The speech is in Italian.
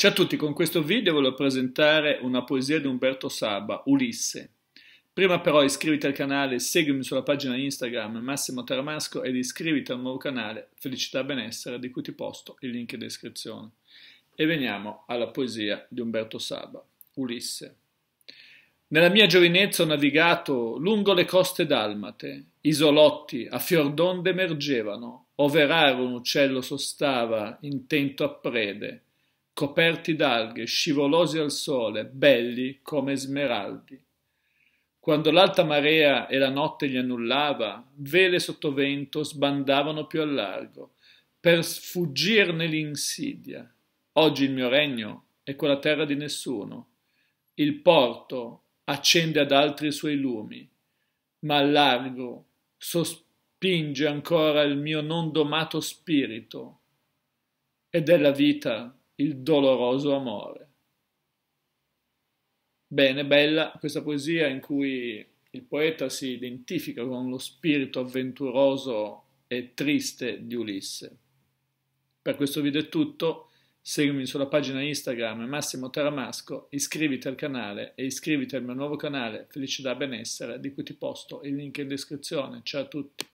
Ciao a tutti, con questo video voglio presentare una poesia di Umberto Saba, Ulisse. Prima però iscriviti al canale, seguimi sulla pagina Instagram Massimo Taramasco ed iscriviti al nuovo canale Felicità Benessere di cui ti posto il link in descrizione. E veniamo alla poesia di Umberto Saba, Ulisse. Nella mia giovinezza ho navigato lungo le coste dalmate, isolotti a fior d'onde emergevano, ove raro un uccello sostava intento a prede coperti d'alghe, scivolosi al sole, belli come smeraldi. Quando l'alta marea e la notte li annullava, vele sotto vento sbandavano più al largo, per sfuggirne l'insidia. Oggi il mio regno è quella terra di nessuno. Il porto accende ad altri i suoi lumi, ma al largo sospinge ancora il mio non domato spirito. Ed è la vita il doloroso amore. Bene, bella questa poesia in cui il poeta si identifica con lo spirito avventuroso e triste di Ulisse. Per questo video è tutto, seguimi sulla pagina Instagram Massimo Taramasco, iscriviti al canale e iscriviti al mio nuovo canale Felicità Benessere di cui ti posto il link in descrizione. Ciao a tutti!